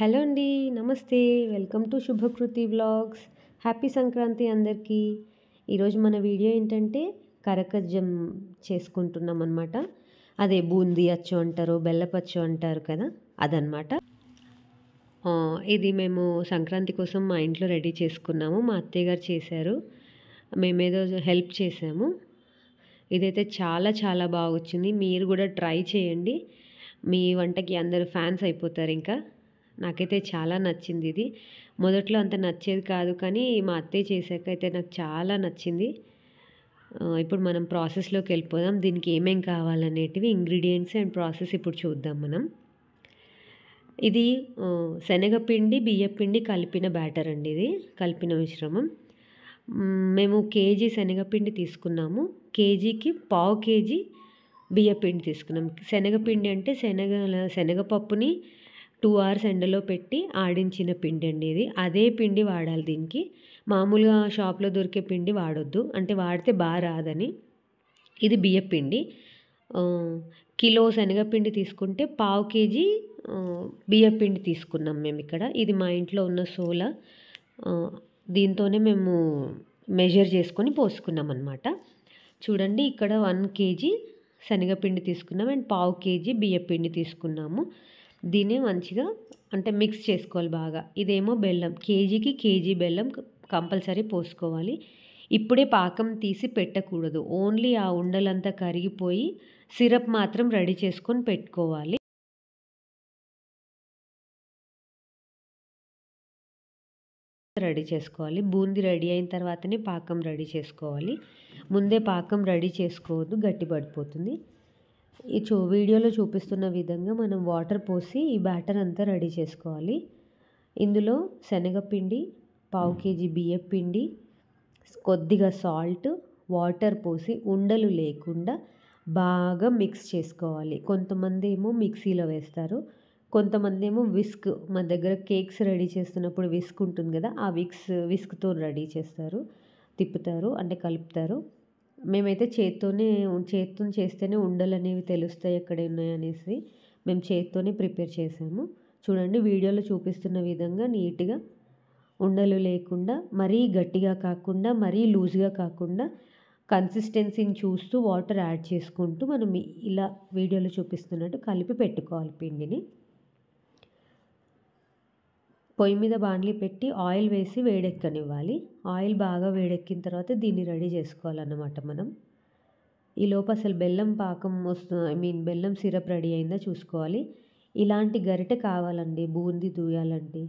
Hello అండి నమస్తే welcome to Shubhakruthi vlogs happy Sankranti అందరికీ ఈరోజు మన వీడియో ఏంటంటే కరకజ్జం చేసుకుంటున్నాం అనమాట అదే బూందీ అచ్చు అంటారు బెల్లపచ్చు అంటారు కదా అదనమాట ఇది మేము సంక్రాంతి కోసం మా ఇంట్లో రెడీ చేసుకున్నాము మా అత్తయ్య గారు చేశారు మేమేదో హెల్ప్ చేసాము ఇదైతే చాలా చాలా బాగా వచ్చింది మీరు కూడా ట్రై చేయండి మీ వంటకి అందరూ ఫ్యాన్స్ అయిపోతారు ఇంకా నాకైతే చాలా నచ్చింది ఇది మొదట్లో అంత నచ్చేది కాదు కానీ మా అత్తయ్య చేశాక అయితే నాకు చాలా నచ్చింది ఇప్పుడు మనం ప్రాసెస్లోకి వెళ్ళిపోదాం దీనికి ఏమేం కావాలనేటివి ఇంగ్రీడియంట్స్ అండ్ ప్రాసెస్ ఇప్పుడు చూద్దాం మనం ఇది శనగపిండి బియ్యపిండి కలిపిన బ్యాటర్ అండి ఇది కలిపిన మిశ్రమం మేము కేజీ శనగపిండి తీసుకున్నాము కేజీకి పావు కేజీ బియ్యపిండి తీసుకున్నాం శనగపిండి అంటే శనగ శనగపప్పుని టూ అవర్స్ ఎండలో పెట్టి ఆడించిన పిండి అండి ఇది అదే పిండి వాడాలి దీనికి మామూలుగా షాప్లో దొరికే పిండి వాడొద్దు అంటే వాడితే బాగా రాదని ఇది బియ్యపిండి కిలో శనగపిండి తీసుకుంటే పావు కేజీ బియ్యపిండి తీసుకున్నాం మేము ఇక్కడ ఇది మా ఇంట్లో ఉన్న సోల దీంతోనే మేము మెజర్ చేసుకొని పోసుకున్నాం అనమాట చూడండి ఇక్కడ వన్ కేజీ శనగపిండి తీసుకున్నాం అండ్ పావు కేజీ బియ్యపిండి తీసుకున్నాము దీన్ని మంచిగా అంటే మిక్స్ చేసుకోవాలి బాగా ఇదేమో బెల్లం కేజీకి కేజీ బెల్లం కంపల్సరీ పోసుకోవాలి ఇప్పుడే పాకం తీసి పెట్టకూడదు ఓన్లీ ఆ ఉండలంతా కరిగిపోయి సిరప్ మాత్రం రెడీ చేసుకొని పెట్టుకోవాలి రెడీ చేసుకోవాలి బూందీ రెడీ అయిన తర్వాతనే పాకం రెడీ చేసుకోవాలి ముందే పాకం రెడీ చేసుకోవద్దు గట్టి పడిపోతుంది ఈ చూ వీడియోలో చూపిస్తున్న విధంగా మనం వాటర్ పోసి ఈ బ్యాటర్ అంతా రెడీ చేసుకోవాలి ఇందులో శనగపిండి పావు కేజీ బియ్యపిండి కొద్దిగా సాల్ట్ వాటర్ పోసి ఉండలు లేకుండా బాగా మిక్స్ చేసుకోవాలి కొంతమంది ఏమో మిక్సీలో వేస్తారు కొంతమంది ఏమో విస్క్ మా దగ్గర కేక్స్ రెడీ చేస్తున్నప్పుడు విస్క్ ఉంటుంది కదా ఆ విక్స్ విస్క్తో రెడీ చేస్తారు తిప్పుతారు అంటే కలుపుతారు మేమైతే చేత్తోనే చేత్తో చేస్తేనే ఉండలు అనేవి తెలుస్తాయి ఎక్కడ ఉన్నాయనేసి మేము చేత్తోనే ప్రిపేర్ చేసాము చూడండి వీడియోలో చూపిస్తున్న విధంగా నీట్గా ఉండలు లేకుండా మరీ గట్టిగా కాకుండా మరీ లూజ్గా కాకుండా కన్సిస్టెన్సీని చూస్తూ వాటర్ యాడ్ చేసుకుంటూ మనం ఇలా వీడియోలో చూపిస్తున్నట్టు కలిపి పెట్టుకోవాలి పిండిని పొయ్యి మీద బాణలి పెట్టి ఆయిల్ వేసి వేడెక్కనివ్వాలి ఆయిల్ బాగా వేడెక్కిన తర్వాత దీన్ని రెడీ చేసుకోవాలన్నమాట మనం ఈ లోపు అసలు బెల్లం పాకం వస్తు ఐ మీన్ బెల్లం సిరప్ రెడీ అయిందా చూసుకోవాలి ఇలాంటి గరిటె కావాలండి బూంది దూయాలంటే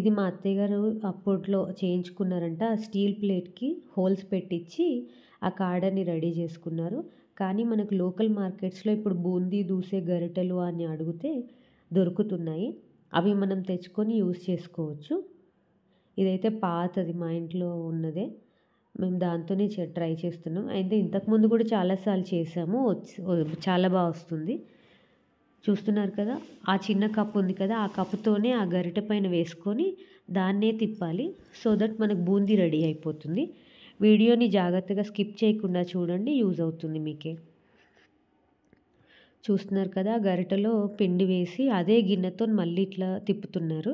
ఇది మా అత్తయ్య గారు అప్పట్లో చేయించుకున్నారంట ఆ స్టీల్ ప్లేట్కి హోల్స్ పెట్టించి ఆ కాడని రెడీ చేసుకున్నారు కానీ మనకు లోకల్ మార్కెట్స్లో ఇప్పుడు బూందీ దూసే గరిటెలు అని అడిగితే దొరుకుతున్నాయి అవి మనం తెచ్చుకొని యూస్ చేసుకోవచ్చు ఇదైతే పాతది మా ఇంట్లో ఉన్నదే మేము దాంతోనే ట్రై చేస్తున్నాం అయితే ఇంతకుముందు కూడా చాలాసార్లు చేసాము చాలా బాగా వస్తుంది చూస్తున్నారు కదా ఆ చిన్న కప్పు ఉంది కదా ఆ కప్పుతోనే ఆ గరిట పైన వేసుకొని దాన్నే తిప్పాలి సో దట్ మనకు బూందీ రెడీ అయిపోతుంది వీడియోని జాగ్రత్తగా స్కిప్ చేయకుండా చూడండి యూజ్ అవుతుంది మీకే చూస్తున్నారు కదా గరిటలో పిండి వేసి అదే గిన్నెతో మళ్ళీ ఇట్లా తిప్పుతున్నారు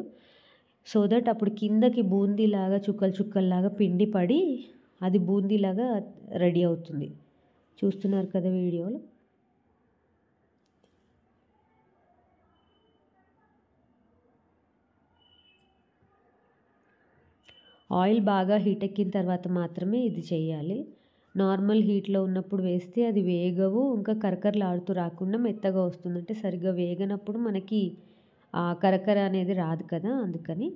సో దట్ అప్పుడు కిందకి బూందీలాగా చుక్కలు చుక్కల్లాగా పిండి పడి అది బూందీలాగా రెడీ అవుతుంది చూస్తున్నారు కదా వీడియోలో ఆయిల్ బాగా హీట్ ఎక్కిన తర్వాత మాత్రమే ఇది చేయాలి నార్మల్ హీట్లో ఉన్నప్పుడు వేస్తే అది వేగవు ఇంకా కరకరలాడుతూ రాకుండా మెత్తగా వస్తుంది అంటే సరిగ్గా వేగనప్పుడు మనకి కరకర అనేది రాదు కదా అందుకని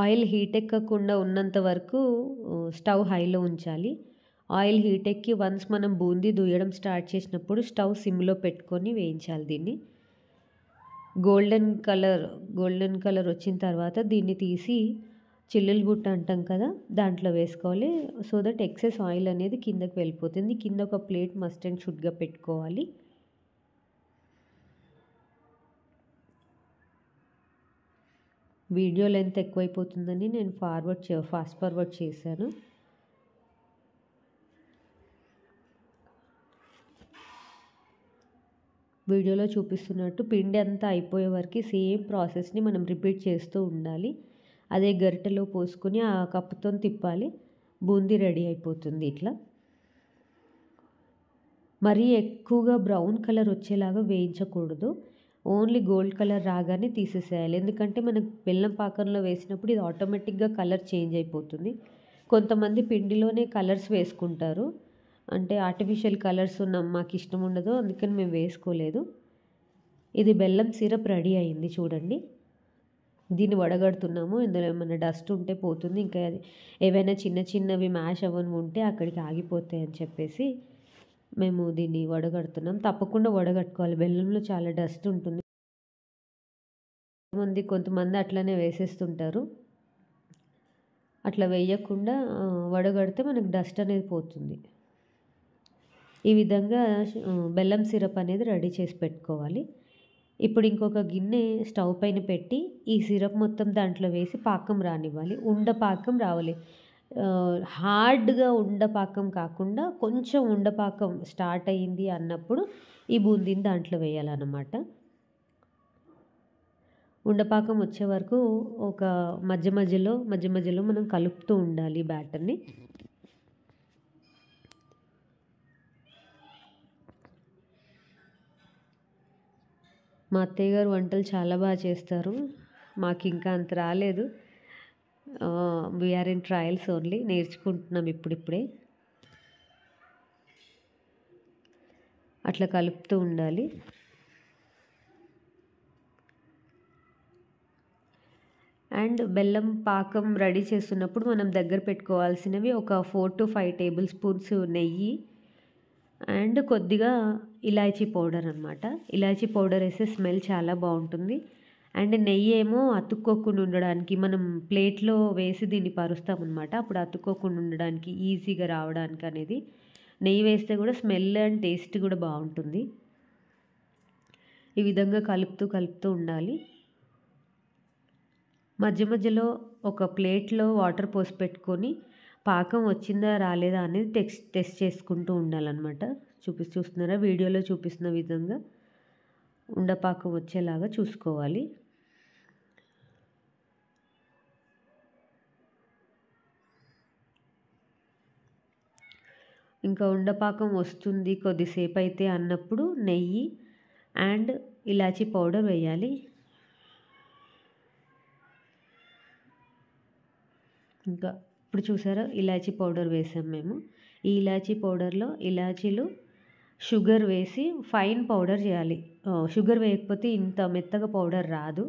ఆయిల్ హీట్ ఎక్కకుండా ఉన్నంత వరకు స్టవ్ హైలో ఉంచాలి ఆయిల్ హీట్ ఎక్కి వన్స్ మనం బూందీ దూయడం స్టార్ట్ చేసినప్పుడు స్టవ్ సిమ్లో పెట్టుకొని వేయించాలి దీన్ని గోల్డెన్ కలర్ గోల్డెన్ కలర్ వచ్చిన తర్వాత దీన్ని తీసి చిల్లులు బుట్ట అంటాం కదా దాంట్లో వేసుకోవాలి సో దట్ ఎక్సెస్ ఆయిల్ అనేది కిందకి వెళ్ళిపోతుంది కింద ఒక ప్లేట్ మస్ట్ అండ్ షుడ్గా పెట్టుకోవాలి వీడియో లెంత్ ఎక్కువైపోతుందని నేను ఫార్వర్డ్ చే ఫాస్ట్ ఫార్వర్డ్ చేశాను వీడియోలో చూపిస్తున్నట్టు పిండి అంతా అయిపోయే వరకు సేమ్ ప్రాసెస్ని మనం రిపీట్ చేస్తూ ఉండాలి అదే గరిటెలో పోసుకొని ఆ కప్పుతో తిప్పాలి బూందీ రెడీ అయిపోతుంది ఇట్లా మరీ ఎక్కువగా బ్రౌన్ కలర్ వచ్చేలాగా వేయించకూడదు ఓన్లీ గోల్డ్ కలర్ రాగానే తీసేసేయాలి ఎందుకంటే మనకు బెల్లం పాకంలో వేసినప్పుడు ఇది ఆటోమేటిక్గా కలర్ చేంజ్ అయిపోతుంది కొంతమంది పిండిలోనే కలర్స్ వేసుకుంటారు అంటే ఆర్టిఫిషియల్ కలర్స్ ఉన్న మాకు ఇష్టం ఉండదు అందుకని మేము వేసుకోలేదు ఇది బెల్లం సిరప్ రెడీ అయింది చూడండి దీన్ని వడగడుతున్నాము ఇందులో ఏమైనా డస్ట్ ఉంటే పోతుంది ఇంకా ఏవైనా చిన్న చిన్నవి మ్యాష్ అవన్నీ ఉంటే అక్కడికి ఆగిపోతాయి అని చెప్పేసి మేము దీన్ని వడగడుతున్నాం తప్పకుండా వడగట్టుకోవాలి బెల్లంలో చాలా డస్ట్ ఉంటుంది కొంతమంది కొంతమంది అట్లనే వేసేస్తుంటారు అట్లా వేయకుండా వడగడితే మనకు డస్ట్ అనేది పోతుంది ఈ విధంగా బెల్లం సిరప్ అనేది రెడీ చేసి పెట్టుకోవాలి ఇప్పుడు ఇంకొక గిన్నె స్టవ్ పైన పెట్టి ఈ సిరప్ మొత్తం దాంట్లో వేసి పాకం రానివ్వాలి ఉండ పాకం రావాలి హార్డ్గా ఉండపాకం కాకుండా కొంచెం ఉండపాకం స్టార్ట్ అయ్యింది అన్నప్పుడు ఈ బూందీని దాంట్లో వేయాలన్నమాట ఉండపాకం వచ్చే వరకు ఒక మధ్య మధ్యలో మధ్య మధ్యలో మనం కలుపుతూ ఉండాలి బ్యాటర్ని మా అత్తయ్య గారు వంటలు చాలా బాగా చేస్తారు మాకు ఇంకా అంత రాలేదు వీఆర్ ఇన్ ట్రయల్స్ ఓన్లీ నేర్చుకుంటున్నాం ఇప్పుడిప్పుడే అట్లా కలుపుతూ ఉండాలి అండ్ బెల్లం పాకం రెడీ చేస్తున్నప్పుడు మనం దగ్గర పెట్టుకోవాల్సినవి ఒక four to five tablespoons నెయ్యి అండ్ కొద్దిగా ఇలాచీ పౌడర్ అనమాట ఇలాచీ పౌడర్ వేస్తే స్మెల్ చాలా బాగుంటుంది అండ్ నెయ్యి ఏమో అతుక్కోకుండా ఉండడానికి మనం ప్లేట్లో వేసి దీన్ని పరుస్తామన్నమాట అప్పుడు అతుక్కోకుండా ఉండడానికి ఈజీగా రావడానికి అనేది నెయ్యి వేస్తే కూడా స్మెల్ అండ్ టేస్ట్ కూడా బాగుంటుంది ఈ విధంగా కలుపుతూ కలుపుతూ ఉండాలి మధ్య మధ్యలో ఒక ప్లేట్లో వాటర్ పోసి పెట్టుకొని పాకం వచ్చిందా రాలేదా అనేది టెక్స్ట్ టెస్ట్ చేసుకుంటూ ఉండాలన్నమాట చూపి చూస్తున్నారా వీడియోలో చూపిస్తున్న విధంగా ఉండపాకం వచ్చేలాగా చూసుకోవాలి ఇంకా ఉండపాకం వస్తుంది కొద్దిసేపు అయితే అన్నప్పుడు నెయ్యి అండ్ ఇలాచీ పౌడర్ వేయాలి ఇంకా ఇప్పుడు చూసారా ఇలాచీ పౌడర్ వేసాం మేము ఈ ఇలాచీ పౌడర్లో ఇలాచీలు షుగర్ వేసి ఫైన్ పౌడర్ చేయాలి షుగర్ వేయకపోతే ఇంత మెత్తగా పౌడర్ రాదు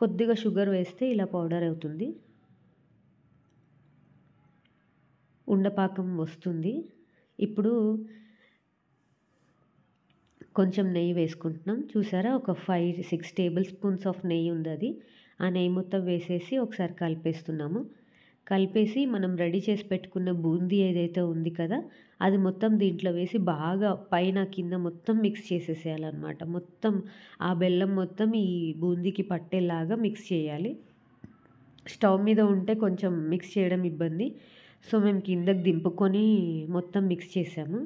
కొద్దిగా షుగర్ వేస్తే ఇలా పౌడర్ అవుతుంది ఉండపాకం వస్తుంది ఇప్పుడు కొంచెం నెయ్యి వేసుకుంటున్నాం చూసారా ఒక five six tablespoons of నెయ్యి ఉంది అది ఆ నెయ్యి మొత్తం వేసేసి ఒకసారి కలిపేస్తున్నాము కలిపేసి మనం రెడీ చేసి పెట్టుకున్న బూందీ ఏదైతే ఉంది కదా అది మొత్తం దీంట్లో వేసి బాగా పైన కింద మొత్తం మిక్స్ చేసేసేయాలన్నమాట మొత్తం ఆ బెల్లం మొత్తం ఈ బూందీకి పట్టేలాగా మిక్స్ చేయాలి స్టవ్ మీద ఉంటే కొంచెం మిక్స్ చేయడం ఇబ్బంది సో మేము కిందకి దింపుకొని మొత్తం మిక్స్ చేసాము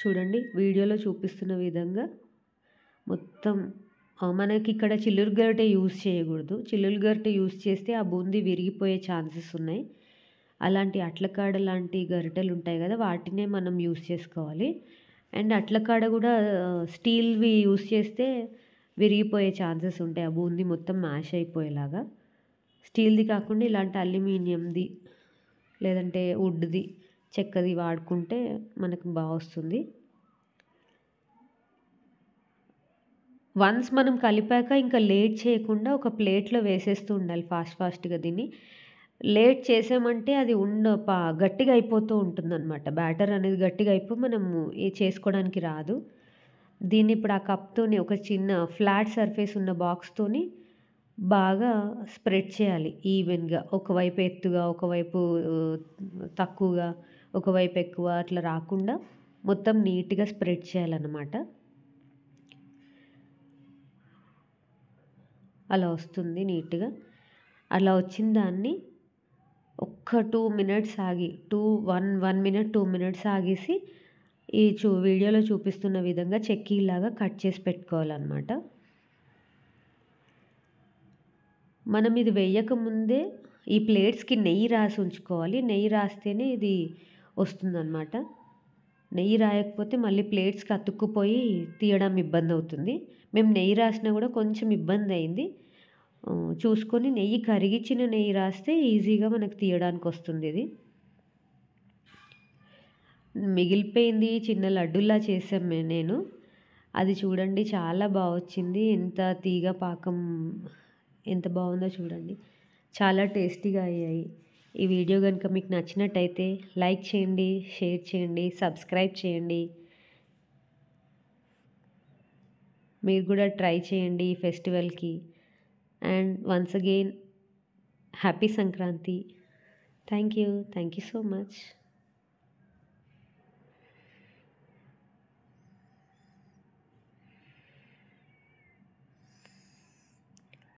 చూడండి వీడియోలో చూపిస్తున్న విధంగా మొత్తం మనకి ఇక్కడ చిల్లురు గరిటె యూజ్ చేయకూడదు చిల్లురు గరిటె యూజ్ చేస్తే ఆ బూందీ విరిగిపోయే ఛాన్సెస్ ఉన్నాయి అలాంటి అట్లకాడ లాంటి గరిటెలు ఉంటాయి కదా వాటినే మనం యూజ్ చేసుకోవాలి అండ్ అట్ల కాడ కూడా స్టీల్వి యూస్ చేస్తే విరిగిపోయే ఛాన్సెస్ ఉంటాయి ఆ బూంది మొత్తం మ్యాష్ అయిపోయేలాగా స్టీల్ది కాకుండా ఇలాంటి అల్యూమినియంది లేదంటే వుడ్ది చెక్కది వాడుకుంటే మనకు బాగా వస్తుంది వన్స్ మనం కలిపాక ఇంకా లేట్ చేయకుండా ఒక ప్లేట్లో వేసేస్తూ ఉండాలి ఫాస్ట్ ఫాస్ట్గా దీన్ని లేట్ చేసామంటే అది ఉన్న పా గట్టిగా అయిపోతూ ఉంటుందన్నమాట బ్యాటర్ అనేది గట్టిగా అయిపోయి మనము ఏ చేసుకోవడానికి రాదు దీన్ని ఇప్పుడు ఆ కప్తోని ఒక చిన్న ఫ్లాట్ సర్ఫేస్ ఉన్న బాక్స్తోని బాగా స్ప్రెడ్ చేయాలి ఈవెన్గా ఒకవైపు ఎత్తుగా ఒకవైపు తక్కువగా ఒకవైపు ఎక్కువ అట్లా రాకుండా మొత్తం నీట్గా స్ప్రెడ్ చేయాలన్నమాట అలా వస్తుంది నీట్గా అలా వచ్చిన దాన్ని ఒక్క టూ మినిట్స్ ఆగి two one one minute two minutes ఆగేసి ఈ చూ వీడియోలో చూపిస్తున్న విధంగా చెక్కీలాగా కట్ చేసి పెట్టుకోవాలన్నమాట మనం ఇది వేయకముందే ఈ ప్లేట్స్కి నెయ్యి రాసి ఉంచుకోవాలి నెయ్యి రాస్తేనే ఇది వస్తుందన్నమాట నెయ్యి రాయకపోతే మళ్ళీ ప్లేట్స్కి అతుక్కుపోయి తీయడం ఇబ్బంది అవుతుంది మేము నెయ్యి రాసినా కూడా కొంచెం ఇబ్బంది అయింది చూసుకొని నెయ్యి కరిగించిన నెయ్యి రాస్తే ఈజీగా మనకు తీయడానికి వస్తుంది ఇది మిగిలిపోయింది చిన్న లడ్డులా చేసాము నేను అది చూడండి చాలా బాగా వచ్చింది ఎంత తీగ పాకం ఎంత బాగుందో చూడండి చాలా టేస్టీగా అయ్యాయి ఈ వీడియో కనుక మీకు నచ్చినట్టయితే లైక్ చేయండి షేర్ చేయండి సబ్స్క్రైబ్ చేయండి మీరు కూడా ట్రై చేయండి ఈ ఫెస్టివల్కి And once again, Happy Sankranti. Thank you. Thank you so much.